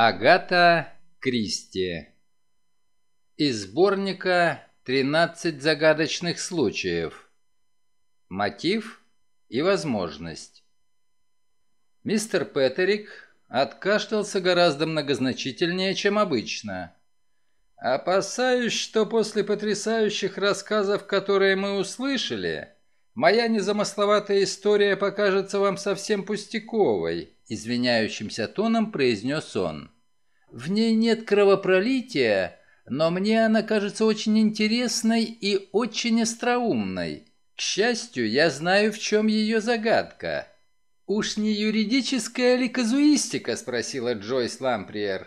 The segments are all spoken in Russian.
Агата Кристи. Из сборника «13 загадочных случаев». Мотив и возможность. Мистер Петерик откашлялся гораздо многозначительнее, чем обычно. «Опасаюсь, что после потрясающих рассказов, которые мы услышали...» Моя незамысловатая история покажется вам совсем пустяковой. Извиняющимся тоном произнес он. «В ней нет кровопролития, но мне она кажется очень интересной и очень остроумной. К счастью, я знаю, в чем ее загадка». «Уж не юридическая ли казуистика?» – спросила Джойс Ламприер.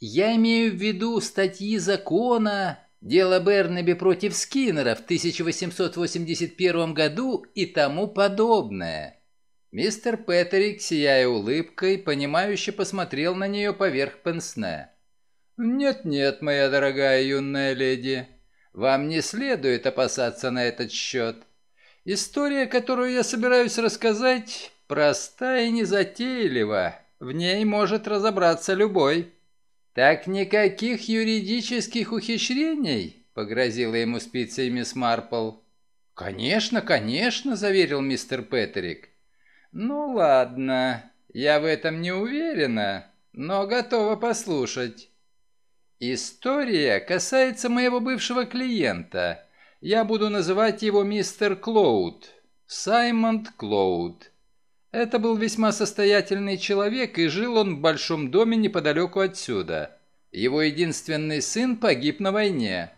«Я имею в виду статьи закона, дело Бернаби против Скиннера в 1881 году и тому подобное. Мистер Петерик, сияя улыбкой, понимающе посмотрел на нее поверх пенсне. «Нет-нет, моя дорогая юная леди, вам не следует опасаться на этот счет. История, которую я собираюсь рассказать, проста и незатейлива. В ней может разобраться любой». «Так никаких юридических ухищрений?» — погрозила ему спицей мисс Марпл. «Конечно, конечно», — заверил мистер Петерик. «Ну ладно, я в этом не уверена, но готова послушать». «История касается моего бывшего клиента. Я буду называть его мистер Клоуд, Саймонд Клоуд». Это был весьма состоятельный человек, и жил он в большом доме неподалеку отсюда. Его единственный сын погиб на войне.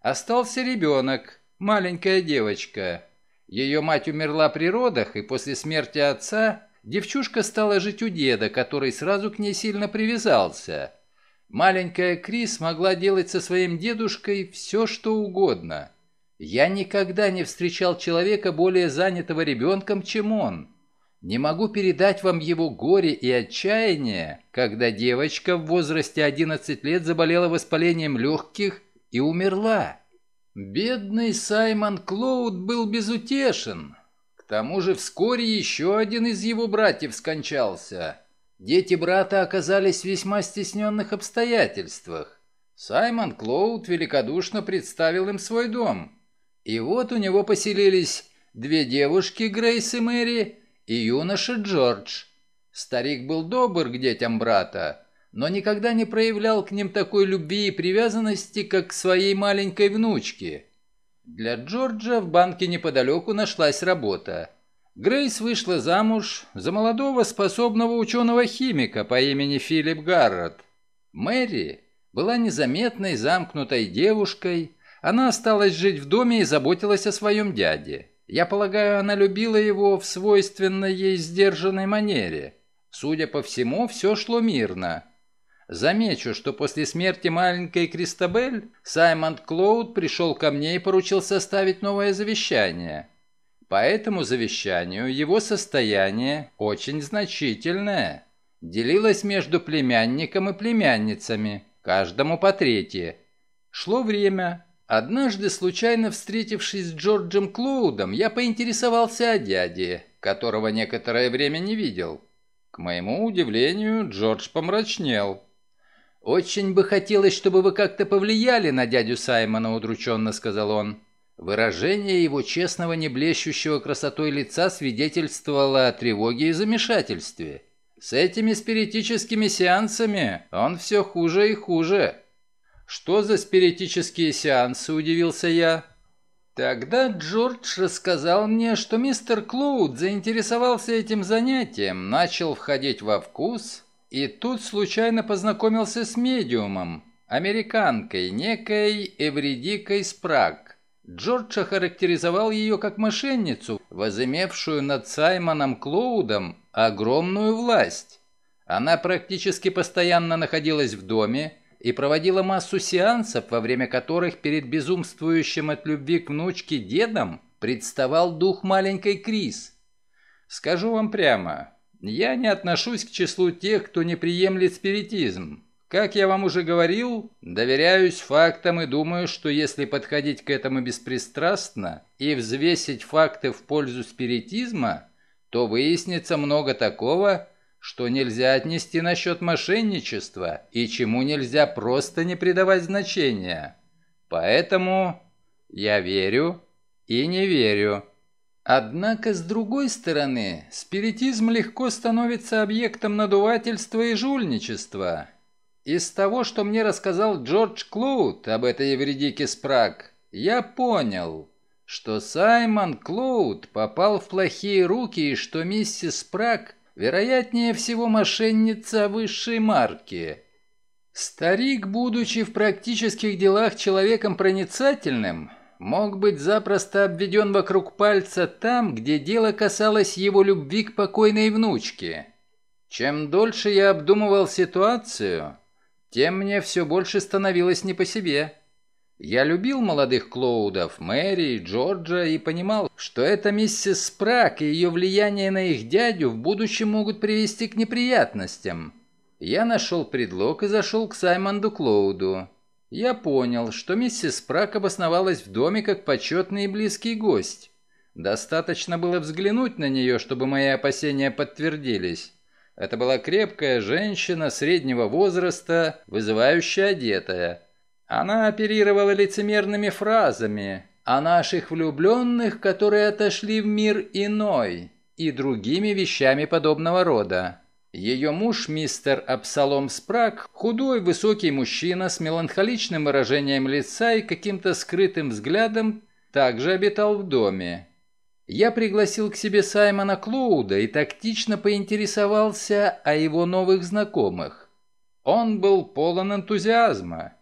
Остался ребенок, маленькая девочка. Ее мать умерла при родах, и после смерти отца девчушка стала жить у деда, который сразу к ней сильно привязался. Маленькая Крис могла делать со своим дедушкой все, что угодно. Я никогда не встречал человека более занятого ребенком, чем он. Не могу передать вам его горе и отчаяние, когда девочка в возрасте 11 лет заболела воспалением легких и умерла. Бедный Саймон Клоуд был безутешен. К тому же вскоре еще один из его братьев скончался. Дети брата оказались в весьма стесненных обстоятельствах. Саймон Клоуд великодушно представил им свой дом. И вот у него поселились две девушки Грейс и Мэри и юноша Джордж. Старик был добр к детям брата, но никогда не проявлял к ним такой любви и привязанности, как к своей маленькой внучке. Для Джорджа в банке неподалеку нашлась работа. Грейс вышла замуж за молодого способного ученого-химика по имени Филипп Гаррет. Мэри была незаметной, замкнутой девушкой. Она осталась жить в доме и заботилась о своем дяде. Я полагаю, она любила его в свойственной ей сдержанной манере. Судя по всему, все шло мирно. Замечу, что после смерти маленькой Кристабель Саймон Клоуд пришел ко мне и поручил составить новое завещание. По этому завещанию его состояние очень значительное. Делилось между племянником и племянницами, каждому по третье. Шло время. Однажды, случайно встретившись с Джорджем Клоудом, я поинтересовался о дяде, которого некоторое время не видел. К моему удивлению, Джордж помрачнел – «Очень бы хотелось, чтобы вы как-то повлияли на дядю Саймона», — удрученно сказал он. Выражение его честного, не блещущего красотой лица свидетельствовало о тревоге и замешательстве. С этими спиритическими сеансами он все хуже и хуже. «Что за спиритические сеансы?» – удивился я. Тогда Джордж рассказал мне, что мистер Клоуд заинтересовался этим занятием, начал входить во вкус и тут случайно познакомился с медиумом, американкой, некой Эвредикой Спраг. Джордж охарактеризовал ее как мошенницу, возымевшую над Саймоном Клоудом огромную власть. Она практически постоянно находилась в доме и проводила массу сеансов, во время которых перед безумствующим от любви к внучке дедом представал дух маленькой Крис. Скажу вам прямо, я не отношусь к числу тех, кто не приемлет спиритизм. Как я вам уже говорил, доверяюсь фактам и думаю, что если подходить к этому беспристрастно и взвесить факты в пользу спиритизма, то выяснится много такого, что нельзя отнести насчет мошенничества и чему нельзя просто не придавать значения. Поэтому я верю и не верю. Однако, с другой стороны, спиритизм легко становится объектом надувательства и жульничества. Из того, что мне рассказал Джордж Клоуд об этой евредике Спраг, я понял, что Саймон Клоуд попал в плохие руки и что миссис Спраг, вероятнее всего, мошенница высшей марки. Старик, будучи в практических делах человеком проницательным, мог быть запросто обведен вокруг пальца там, где дело касалось его любви к покойной внучке. Чем дольше я обдумывал ситуацию, тем мне все больше становилось не по себе. Я любил молодых Клоудов, Мэри Джорджа и понимал, что эта миссис Спрак и ее влияние на их дядю в будущем могут привести к неприятностям. Я нашел предлог и зашел к Саймонду Клоуду. Я понял, что миссис Прак обосновалась в доме как почетный и близкий гость. Достаточно было взглянуть на нее, чтобы мои опасения подтвердились. Это была крепкая женщина среднего возраста, вызывающе одетая. Она оперировала лицемерными фразами о наших влюбленных, которые отошли в мир иной, и другими вещами подобного рода. Ее муж, мистер Абсалом Спрак, худой, высокий мужчина с меланхоличным выражением лица и каким-то скрытым взглядом, также обитал в доме. Я пригласил к себе Саймона Клоуда и тактично поинтересовался о его новых знакомых. Он был полон энтузиазма.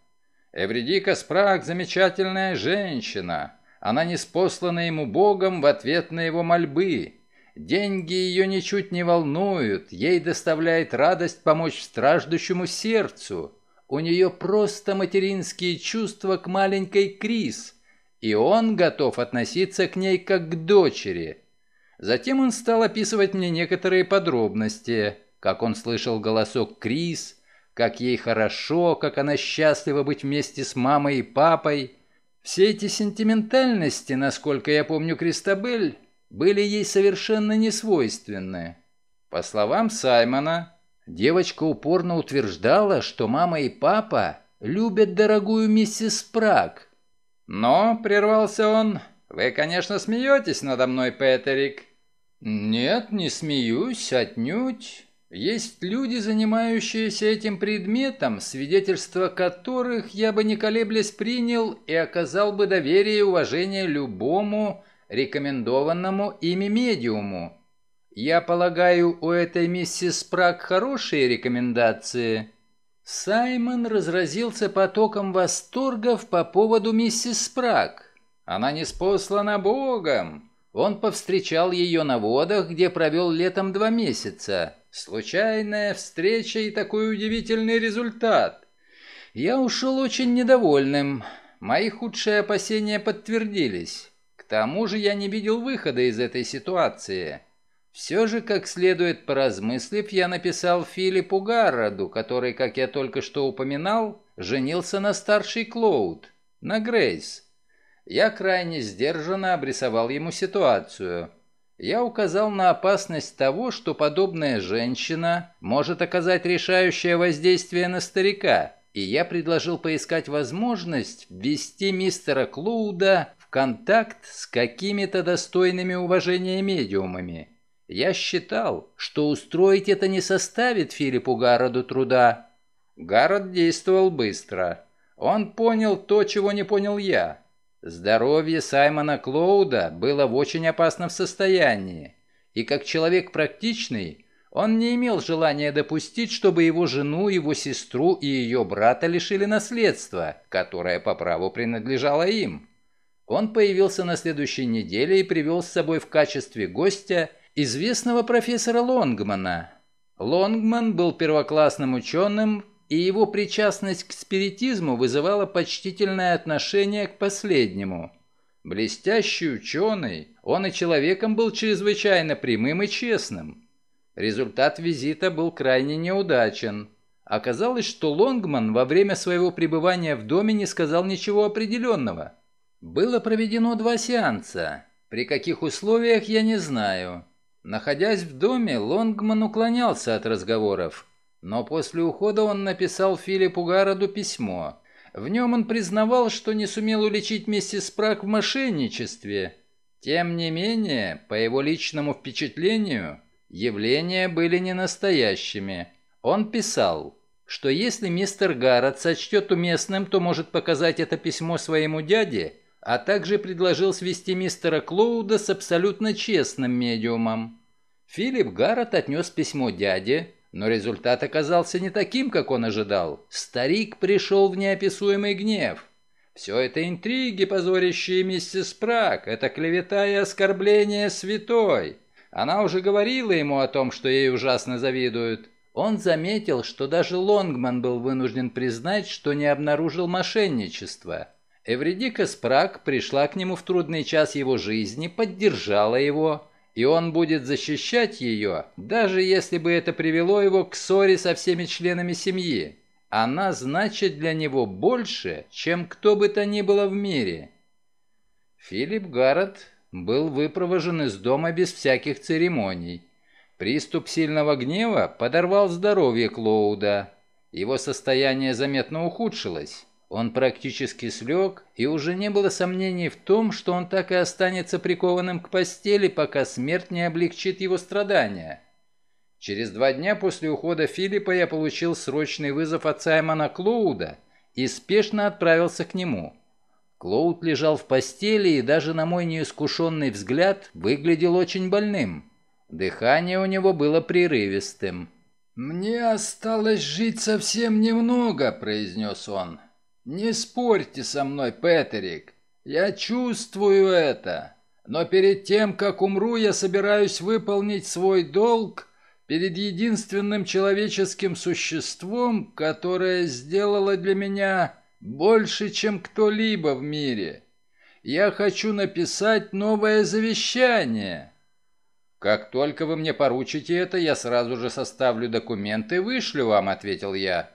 Эвредика Спрак – замечательная женщина. Она неспослана ему Богом в ответ на его мольбы. Деньги ее ничуть не волнуют, ей доставляет радость помочь страждущему сердцу. У нее просто материнские чувства к маленькой Крис, и он готов относиться к ней как к дочери. Затем он стал описывать мне некоторые подробности, как он слышал голосок Крис, как ей хорошо, как она счастлива быть вместе с мамой и папой. Все эти сентиментальности, насколько я помню, Кристабель были ей совершенно несвойственны. По словам Саймона, девочка упорно утверждала, что мама и папа любят дорогую миссис Праг. «Но», — прервался он, — «вы, конечно, смеетесь надо мной, Петерик». «Нет, не смеюсь, отнюдь. Есть люди, занимающиеся этим предметом, свидетельства которых я бы не колеблясь принял и оказал бы доверие и уважение любому, рекомендованному ими медиуму. Я полагаю, у этой миссис Прак хорошие рекомендации. Саймон разразился потоком восторгов по поводу миссис Прак. Она не спослана Богом. Он повстречал ее на водах, где провел летом два месяца. Случайная встреча и такой удивительный результат. Я ушел очень недовольным. Мои худшие опасения подтвердились тому же я не видел выхода из этой ситуации. Все же, как следует поразмыслив, я написал Филиппу Гарроду, который, как я только что упоминал, женился на старшей Клоуд, на Грейс. Я крайне сдержанно обрисовал ему ситуацию. Я указал на опасность того, что подобная женщина может оказать решающее воздействие на старика, и я предложил поискать возможность ввести мистера Клоуда в контакт с какими-то достойными уважения медиумами. Я считал, что устроить это не составит Филиппу Гароду труда. Гарод действовал быстро. Он понял то, чего не понял я. Здоровье Саймона Клоуда было в очень опасном состоянии, и как человек практичный, он не имел желания допустить, чтобы его жену, его сестру и ее брата лишили наследства, которое по праву принадлежало им. Он появился на следующей неделе и привел с собой в качестве гостя известного профессора Лонгмана. Лонгман был первоклассным ученым, и его причастность к спиритизму вызывала почтительное отношение к последнему. Блестящий ученый, он и человеком был чрезвычайно прямым и честным. Результат визита был крайне неудачен. Оказалось, что Лонгман во время своего пребывания в доме не сказал ничего определенного – было проведено два сеанса. При каких условиях, я не знаю. Находясь в доме, Лонгман уклонялся от разговоров. Но после ухода он написал Филиппу Гароду письмо. В нем он признавал, что не сумел уличить миссис Прак в мошенничестве. Тем не менее, по его личному впечатлению, явления были не настоящими. Он писал, что если мистер Гаррет сочтет уместным, то может показать это письмо своему дяде – а также предложил свести мистера Клоуда с абсолютно честным медиумом. Филипп Гаррет отнес письмо дяде, но результат оказался не таким, как он ожидал. Старик пришел в неописуемый гнев. Все это интриги, позорящие миссис Прак, это клевета и оскорбление святой. Она уже говорила ему о том, что ей ужасно завидуют. Он заметил, что даже Лонгман был вынужден признать, что не обнаружил мошенничества. Эвредика Спраг пришла к нему в трудный час его жизни, поддержала его, и он будет защищать ее, даже если бы это привело его к ссоре со всеми членами семьи. Она значит для него больше, чем кто бы то ни было в мире. Филипп Гаррет был выпровожен из дома без всяких церемоний. Приступ сильного гнева подорвал здоровье Клоуда. Его состояние заметно ухудшилось. Он практически слег, и уже не было сомнений в том, что он так и останется прикованным к постели, пока смерть не облегчит его страдания. Через два дня после ухода Филиппа я получил срочный вызов от Саймона Клоуда и спешно отправился к нему. Клоуд лежал в постели и даже на мой неискушенный взгляд выглядел очень больным. Дыхание у него было прерывистым. «Мне осталось жить совсем немного», — произнес он. «Не спорьте со мной, Петерик. Я чувствую это. Но перед тем, как умру, я собираюсь выполнить свой долг перед единственным человеческим существом, которое сделало для меня больше, чем кто-либо в мире. Я хочу написать новое завещание». «Как только вы мне поручите это, я сразу же составлю документы и вышлю вам», — ответил я.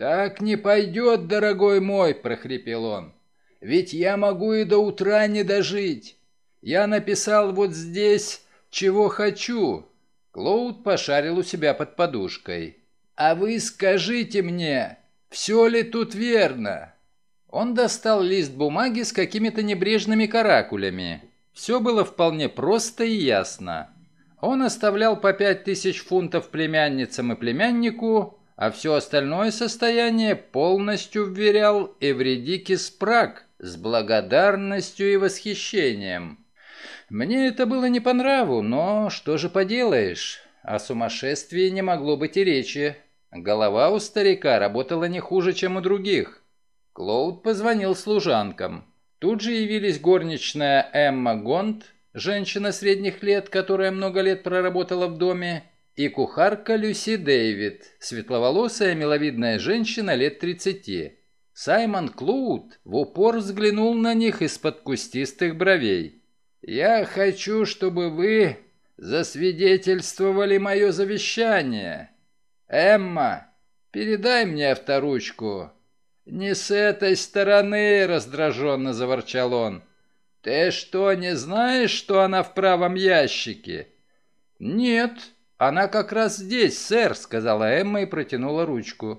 «Так не пойдет, дорогой мой!» – прохрипел он. «Ведь я могу и до утра не дожить. Я написал вот здесь, чего хочу». Клоуд пошарил у себя под подушкой. «А вы скажите мне, все ли тут верно?» Он достал лист бумаги с какими-то небрежными каракулями. Все было вполне просто и ясно. Он оставлял по пять тысяч фунтов племянницам и племяннику, а все остальное состояние полностью вверял Эвредике Спрак с благодарностью и восхищением. Мне это было не по нраву, но что же поделаешь, о сумасшествии не могло быть и речи. Голова у старика работала не хуже, чем у других. Клоуд позвонил служанкам. Тут же явились горничная Эмма Гонт, женщина средних лет, которая много лет проработала в доме, и кухарка Люси Дэвид, светловолосая миловидная женщина лет 30. Саймон Клуд в упор взглянул на них из-под кустистых бровей. «Я хочу, чтобы вы засвидетельствовали мое завещание. Эмма, передай мне авторучку». «Не с этой стороны!» — раздраженно заворчал он. «Ты что, не знаешь, что она в правом ящике?» «Нет», «Она как раз здесь, сэр», — сказала Эмма и протянула ручку.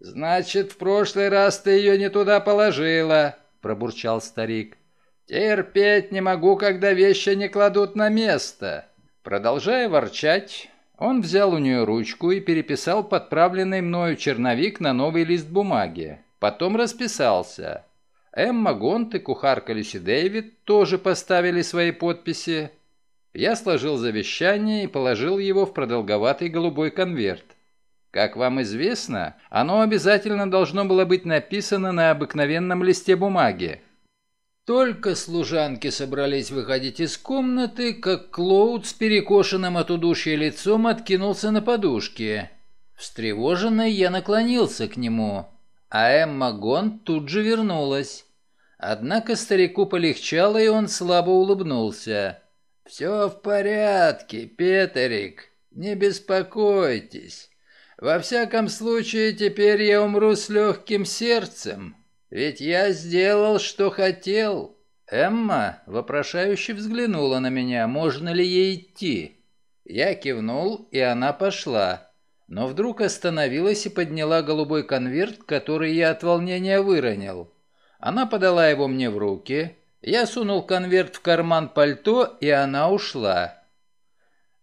«Значит, в прошлый раз ты ее не туда положила», — пробурчал старик. «Терпеть не могу, когда вещи не кладут на место». Продолжая ворчать, он взял у нее ручку и переписал подправленный мною черновик на новый лист бумаги. Потом расписался. Эмма Гонт и кухарка Люси Дэвид тоже поставили свои подписи. Я сложил завещание и положил его в продолговатый голубой конверт. Как вам известно, оно обязательно должно было быть написано на обыкновенном листе бумаги. Только служанки собрались выходить из комнаты, как Клоуд с перекошенным от удушья лицом откинулся на подушке. Встревоженный я наклонился к нему, а Эмма Гон тут же вернулась. Однако старику полегчало, и он слабо улыбнулся. «Все в порядке, Петерик, не беспокойтесь. Во всяком случае, теперь я умру с легким сердцем, ведь я сделал, что хотел». Эмма вопрошающе взглянула на меня, можно ли ей идти. Я кивнул, и она пошла. Но вдруг остановилась и подняла голубой конверт, который я от волнения выронил. Она подала его мне в руки, я сунул конверт в карман пальто, и она ушла.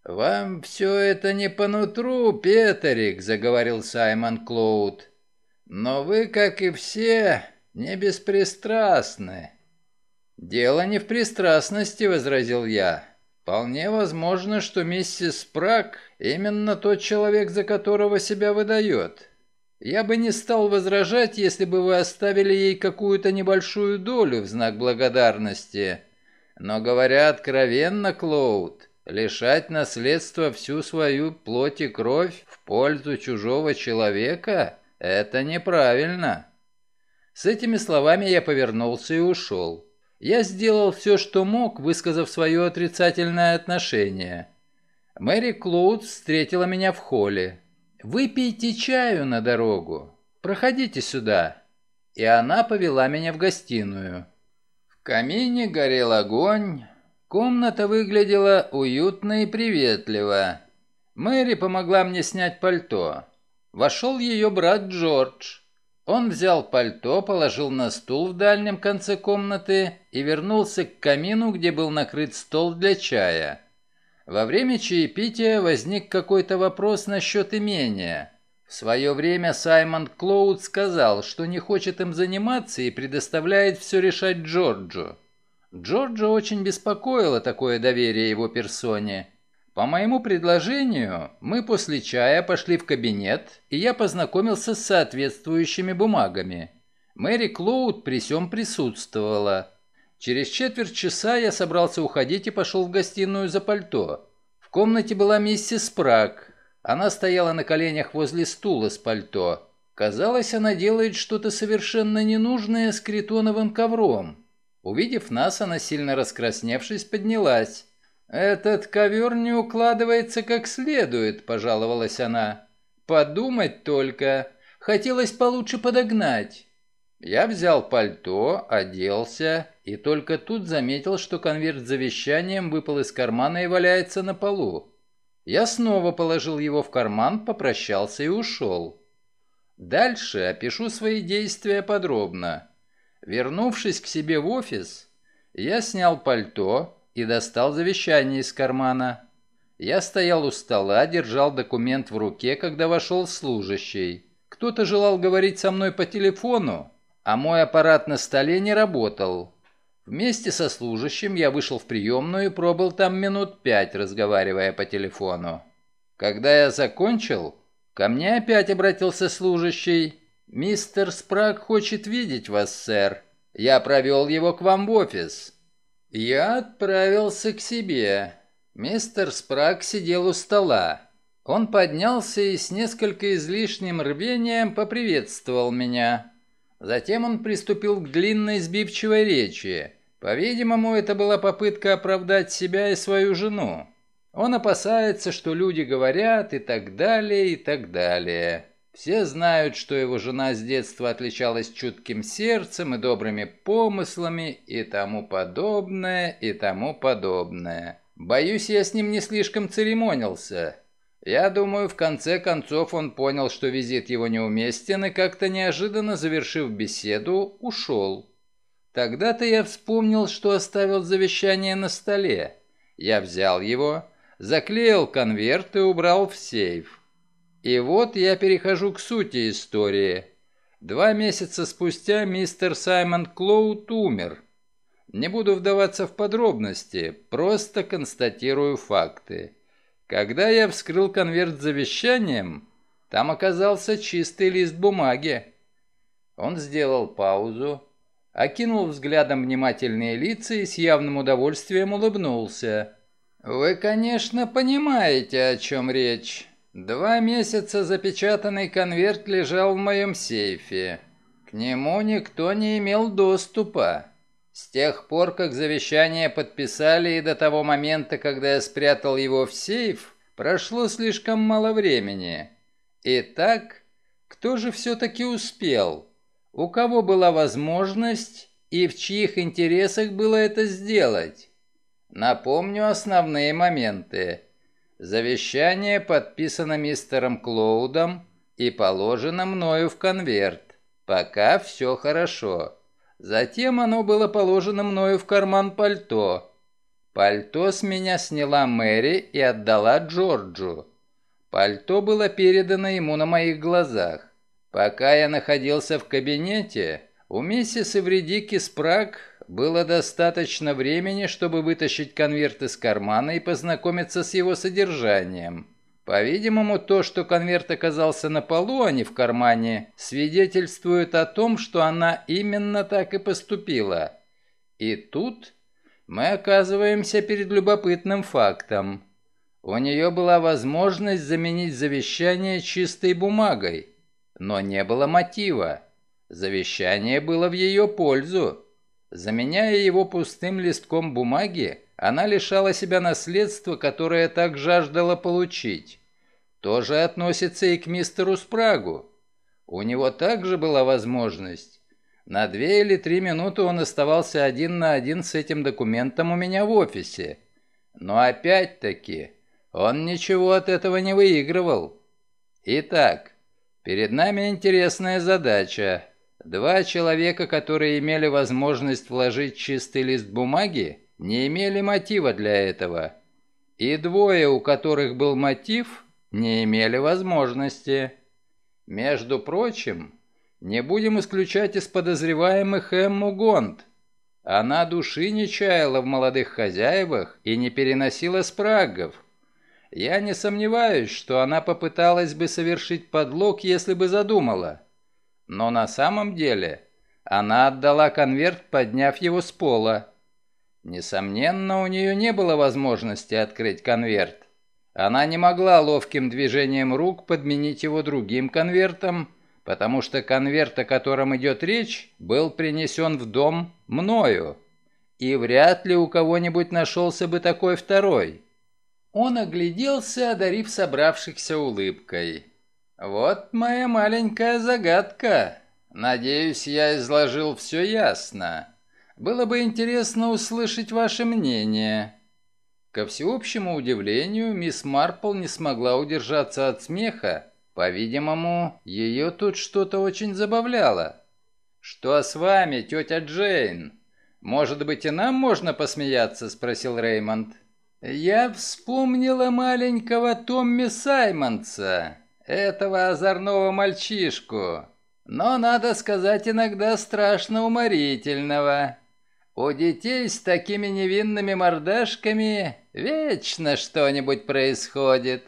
«Вам все это не по нутру, Петерик», — заговорил Саймон Клоуд. «Но вы, как и все, не беспристрастны». «Дело не в пристрастности», — возразил я. «Вполне возможно, что миссис Прак именно тот человек, за которого себя выдает. Я бы не стал возражать, если бы вы оставили ей какую-то небольшую долю в знак благодарности. Но, говоря откровенно, Клоуд, лишать наследства всю свою плоть и кровь в пользу чужого человека — это неправильно. С этими словами я повернулся и ушел. Я сделал все, что мог, высказав свое отрицательное отношение. Мэри Клоуд встретила меня в холле. «Выпейте чаю на дорогу. Проходите сюда». И она повела меня в гостиную. В камине горел огонь. Комната выглядела уютно и приветливо. Мэри помогла мне снять пальто. Вошел ее брат Джордж. Он взял пальто, положил на стул в дальнем конце комнаты и вернулся к камину, где был накрыт стол для чая. Во время чаепития возник какой-то вопрос насчет имения. В свое время Саймон Клоуд сказал, что не хочет им заниматься и предоставляет все решать Джорджу. Джорджа очень беспокоило такое доверие его персоне. По моему предложению, мы после чая пошли в кабинет, и я познакомился с соответствующими бумагами. Мэри Клоуд при всем присутствовала – Через четверть часа я собрался уходить и пошел в гостиную за пальто. В комнате была миссис Прак. Она стояла на коленях возле стула с пальто. Казалось, она делает что-то совершенно ненужное с критоновым ковром. Увидев нас, она, сильно раскрасневшись, поднялась. «Этот ковер не укладывается как следует», — пожаловалась она. «Подумать только. Хотелось получше подогнать. Я взял пальто, оделся и только тут заметил, что конверт с завещанием выпал из кармана и валяется на полу. Я снова положил его в карман, попрощался и ушел. Дальше опишу свои действия подробно. Вернувшись к себе в офис, я снял пальто и достал завещание из кармана. Я стоял у стола, держал документ в руке, когда вошел служащий. Кто-то желал говорить со мной по телефону, а мой аппарат на столе не работал. Вместе со служащим я вышел в приемную и пробыл там минут пять, разговаривая по телефону. Когда я закончил, ко мне опять обратился служащий. «Мистер Спраг хочет видеть вас, сэр. Я провел его к вам в офис». Я отправился к себе. Мистер Спраг сидел у стола. Он поднялся и с несколько излишним рвением поприветствовал меня. Затем он приступил к длинной сбивчивой речи. По-видимому, это была попытка оправдать себя и свою жену. Он опасается, что люди говорят и так далее, и так далее. Все знают, что его жена с детства отличалась чутким сердцем и добрыми помыслами и тому подобное, и тому подобное. Боюсь, я с ним не слишком церемонился. Я думаю, в конце концов он понял, что визит его неуместен, и как-то неожиданно, завершив беседу, ушел. Тогда-то я вспомнил, что оставил завещание на столе. Я взял его, заклеил конверт и убрал в сейф. И вот я перехожу к сути истории. Два месяца спустя мистер Саймон Клоут умер. Не буду вдаваться в подробности, просто констатирую факты. Когда я вскрыл конверт с завещанием, там оказался чистый лист бумаги. Он сделал паузу, окинул взглядом внимательные лица и с явным удовольствием улыбнулся. «Вы, конечно, понимаете, о чем речь. Два месяца запечатанный конверт лежал в моем сейфе. К нему никто не имел доступа. С тех пор, как завещание подписали и до того момента, когда я спрятал его в сейф, прошло слишком мало времени. Итак, кто же все-таки успел? У кого была возможность и в чьих интересах было это сделать? Напомню основные моменты. Завещание подписано мистером Клоудом и положено мною в конверт. Пока все хорошо. Затем оно было положено мною в карман пальто. Пальто с меня сняла Мэри и отдала Джорджу. Пальто было передано ему на моих глазах. Пока я находился в кабинете, у миссис Эвредики Спраг было достаточно времени, чтобы вытащить конверт из кармана и познакомиться с его содержанием. По-видимому, то, что конверт оказался на полу, а не в кармане, свидетельствует о том, что она именно так и поступила. И тут мы оказываемся перед любопытным фактом. У нее была возможность заменить завещание чистой бумагой, но не было мотива. Завещание было в ее пользу. Заменяя его пустым листком бумаги, она лишала себя наследства, которое так жаждала получить. То же относится и к мистеру Спрагу. У него также была возможность. На две или три минуты он оставался один на один с этим документом у меня в офисе. Но опять-таки, он ничего от этого не выигрывал. Итак, перед нами интересная задача. Два человека, которые имели возможность вложить чистый лист бумаги, не имели мотива для этого. И двое, у которых был мотив, не имели возможности. Между прочим, не будем исключать из подозреваемых Эмму Гонд. Она души не чаяла в молодых хозяевах и не переносила спрагов. Я не сомневаюсь, что она попыталась бы совершить подлог, если бы задумала. Но на самом деле она отдала конверт, подняв его с пола. Несомненно, у нее не было возможности открыть конверт. Она не могла ловким движением рук подменить его другим конвертом, потому что конверт, о котором идет речь, был принесен в дом мною. И вряд ли у кого-нибудь нашелся бы такой второй. Он огляделся, одарив собравшихся улыбкой. «Вот моя маленькая загадка. Надеюсь, я изложил все ясно». Было бы интересно услышать ваше мнение». Ко всеобщему удивлению, мисс Марпл не смогла удержаться от смеха. По-видимому, ее тут что-то очень забавляло. «Что с вами, тетя Джейн? Может быть, и нам можно посмеяться?» – спросил Реймонд. «Я вспомнила маленького Томми Саймонса, этого озорного мальчишку, но, надо сказать, иногда страшно уморительного. У детей с такими невинными мордашками вечно что-нибудь происходит.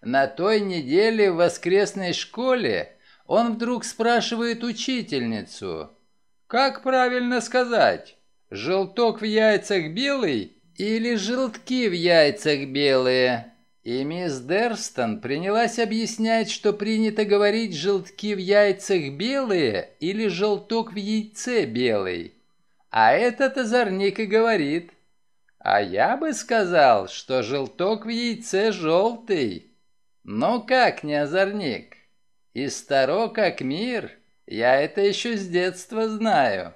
На той неделе в воскресной школе он вдруг спрашивает учительницу, «Как правильно сказать, желток в яйцах белый или желтки в яйцах белые?» И мисс Дерстон принялась объяснять, что принято говорить «желтки в яйцах белые» или «желток в яйце белый». А этот озорник и говорит. А я бы сказал, что желток в яйце желтый. Но как не озорник? И старо как мир, я это еще с детства знаю.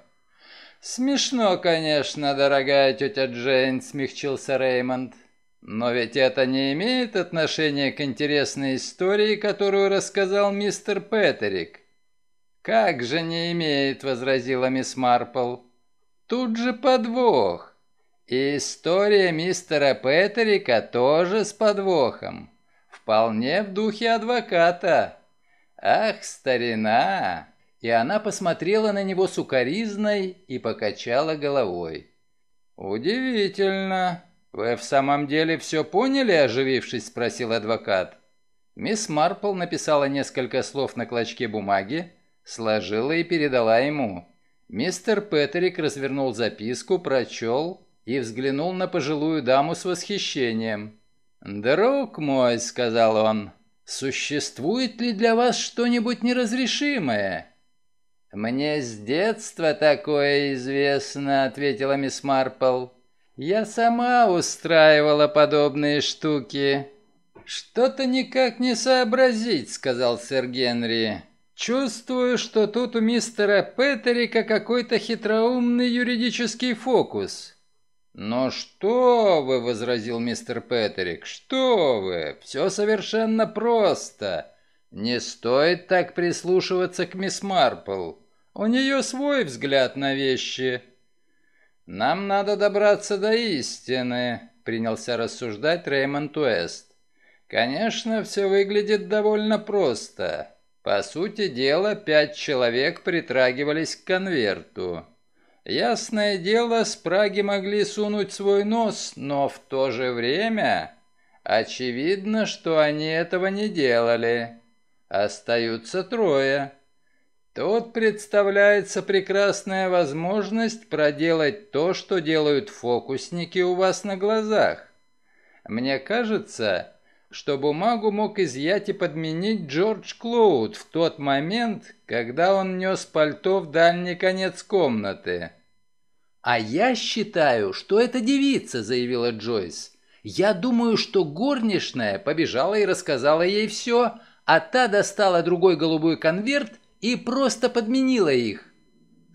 Смешно, конечно, дорогая тетя Джейн, смягчился Реймонд. Но ведь это не имеет отношения к интересной истории, которую рассказал мистер Петерик. «Как же не имеет», — возразила мисс Марпл. Тут же подвох. И история мистера Петерика тоже с подвохом. Вполне в духе адвоката. Ах, старина! И она посмотрела на него сукоризной и покачала головой. Удивительно. Вы в самом деле все поняли, оживившись, спросил адвокат. Мисс Марпл написала несколько слов на клочке бумаги, сложила и передала ему. Мистер Петерик развернул записку, прочел и взглянул на пожилую даму с восхищением. «Друг мой», — сказал он, — «существует ли для вас что-нибудь неразрешимое?» «Мне с детства такое известно», — ответила мисс Марпл. «Я сама устраивала подобные штуки». «Что-то никак не сообразить», — сказал сэр Генри. Чувствую, что тут у мистера Петерика какой-то хитроумный юридический фокус. Но что вы, возразил мистер Петерик, что вы? Все совершенно просто. Не стоит так прислушиваться к мисс Марпл. У нее свой взгляд на вещи. Нам надо добраться до истины, принялся рассуждать Реймонд Уэст. Конечно, все выглядит довольно просто. По сути дела, пять человек притрагивались к конверту. Ясное дело, спраги могли сунуть свой нос, но в то же время... Очевидно, что они этого не делали. Остаются трое. Тут представляется прекрасная возможность проделать то, что делают фокусники у вас на глазах. Мне кажется, что бумагу мог изъять и подменить Джордж Клоуд в тот момент, когда он нес пальто в дальний конец комнаты. «А я считаю, что это девица», — заявила Джойс. «Я думаю, что горничная побежала и рассказала ей все, а та достала другой голубой конверт и просто подменила их».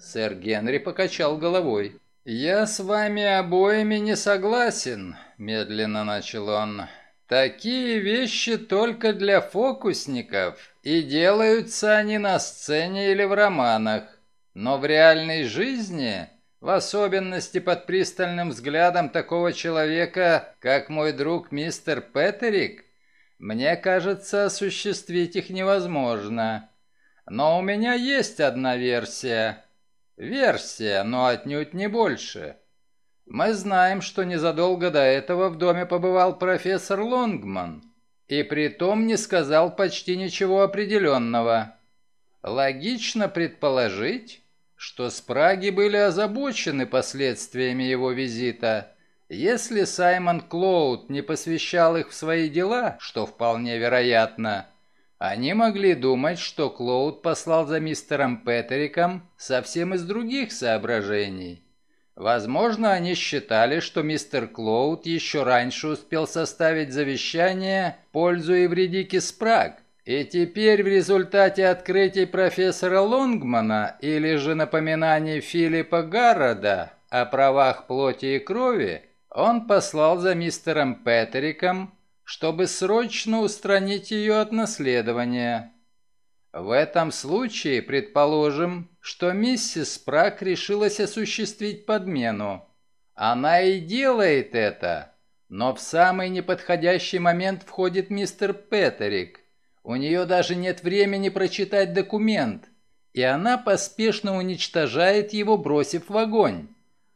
Сэр Генри покачал головой. «Я с вами обоими не согласен», — медленно начал он. Такие вещи только для фокусников, и делаются они на сцене или в романах. Но в реальной жизни, в особенности под пристальным взглядом такого человека, как мой друг мистер Петерик, мне кажется, осуществить их невозможно. Но у меня есть одна версия. Версия, но отнюдь не больше. Мы знаем, что незадолго до этого в доме побывал профессор Лонгман, и при том не сказал почти ничего определенного. Логично предположить, что спраги были озабочены последствиями его визита. Если Саймон Клоуд не посвящал их в свои дела, что вполне вероятно, они могли думать, что Клоуд послал за мистером Петериком совсем из других соображений. Возможно, они считали, что мистер Клоуд еще раньше успел составить завещание «Пользу и вредики спраг», и теперь в результате открытий профессора Лонгмана или же напоминаний Филиппа Гаррода о правах плоти и крови, он послал за мистером Петериком, чтобы срочно устранить ее от наследования. В этом случае предположим, что миссис Прак решилась осуществить подмену. Она и делает это. Но в самый неподходящий момент входит мистер Петерик. У нее даже нет времени прочитать документ, и она поспешно уничтожает его, бросив в огонь.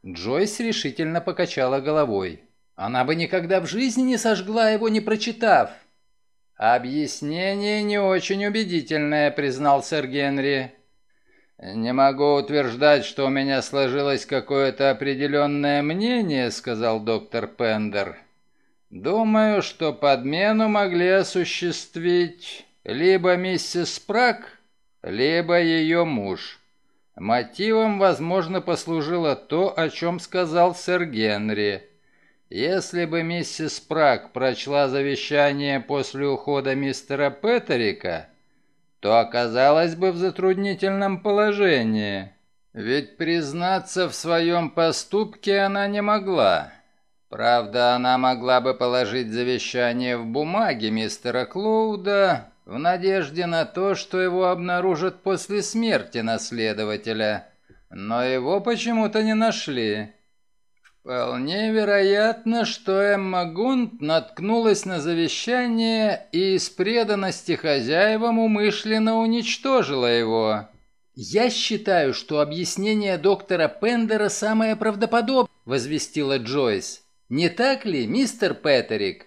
Джойс решительно покачала головой. Она бы никогда в жизни не сожгла его, не прочитав. «Объяснение не очень убедительное», — признал сэр Генри. «Не могу утверждать, что у меня сложилось какое-то определенное мнение», — сказал доктор Пендер. «Думаю, что подмену могли осуществить либо миссис Прак, либо ее муж. Мотивом, возможно, послужило то, о чем сказал сэр Генри». Если бы миссис Прак прочла завещание после ухода мистера Петерика, то оказалась бы в затруднительном положении. Ведь признаться в своем поступке она не могла. Правда, она могла бы положить завещание в бумаге мистера Клоуда в надежде на то, что его обнаружат после смерти наследователя. Но его почему-то не нашли. Вполне вероятно, что Эмма Гунт наткнулась на завещание и из преданности хозяевам умышленно уничтожила его. «Я считаю, что объяснение доктора Пендера самое правдоподобное», – возвестила Джойс. «Не так ли, мистер Петерик?»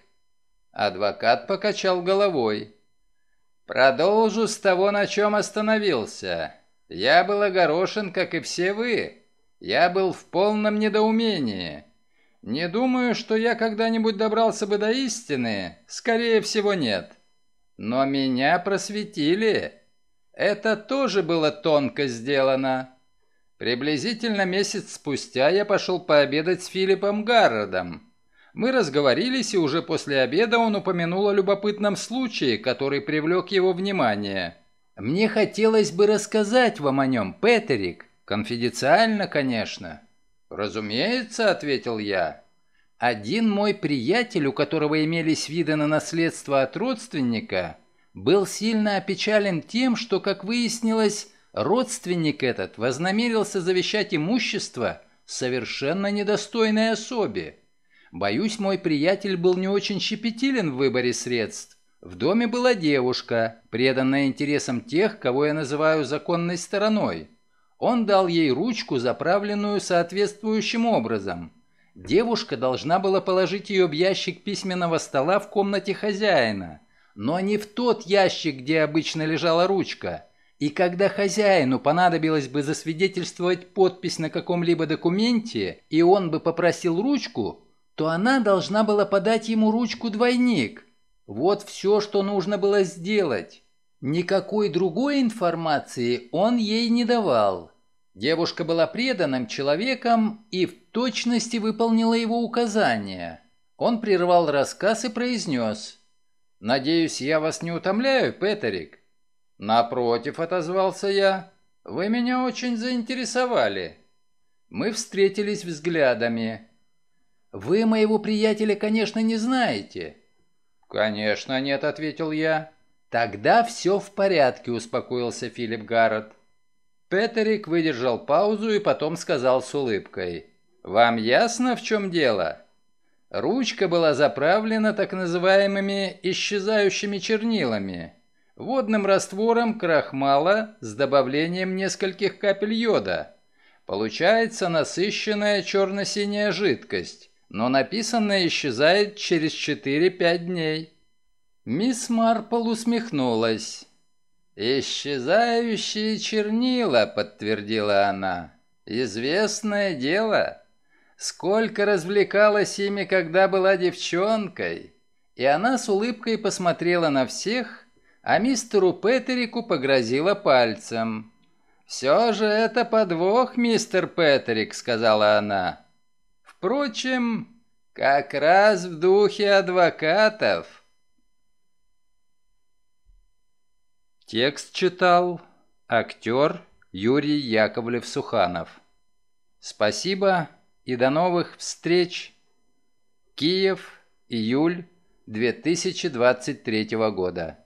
Адвокат покачал головой. «Продолжу с того, на чем остановился. Я был огорошен, как и все вы». Я был в полном недоумении. Не думаю, что я когда-нибудь добрался бы до истины, скорее всего нет. Но меня просветили. Это тоже было тонко сделано. Приблизительно месяц спустя я пошел пообедать с Филиппом Гарродом. Мы разговорились, и уже после обеда он упомянул о любопытном случае, который привлек его внимание. «Мне хотелось бы рассказать вам о нем, Петерик», «Конфиденциально, конечно». «Разумеется», — ответил я. «Один мой приятель, у которого имелись виды на наследство от родственника, был сильно опечален тем, что, как выяснилось, родственник этот вознамерился завещать имущество совершенно недостойной особе. Боюсь, мой приятель был не очень щепетилен в выборе средств. В доме была девушка, преданная интересам тех, кого я называю законной стороной. Он дал ей ручку, заправленную соответствующим образом. Девушка должна была положить ее в ящик письменного стола в комнате хозяина, но не в тот ящик, где обычно лежала ручка. И когда хозяину понадобилось бы засвидетельствовать подпись на каком-либо документе, и он бы попросил ручку, то она должна была подать ему ручку-двойник. Вот все, что нужно было сделать. Никакой другой информации он ей не давал. Девушка была преданным человеком и в точности выполнила его указания. Он прервал рассказ и произнес. «Надеюсь, я вас не утомляю, Петерик?» «Напротив», — отозвался я. «Вы меня очень заинтересовали». Мы встретились взглядами. «Вы моего приятеля, конечно, не знаете». «Конечно нет», — ответил я. «Тогда все в порядке», — успокоился Филипп Гаррет. Петерик выдержал паузу и потом сказал с улыбкой. «Вам ясно, в чем дело?» Ручка была заправлена так называемыми исчезающими чернилами, водным раствором крахмала с добавлением нескольких капель йода. Получается насыщенная черно-синяя жидкость, но написанное исчезает через 4-5 дней. Мисс Марпл усмехнулась. «Исчезающие чернила», — подтвердила она. «Известное дело. Сколько развлекалась ими, когда была девчонкой». И она с улыбкой посмотрела на всех, а мистеру Петерику погрозила пальцем. «Все же это подвох, мистер Петерик», — сказала она. «Впрочем, как раз в духе адвокатов». Текст читал актер Юрий Яковлев-Суханов. Спасибо и до новых встреч. Киев, июль 2023 года.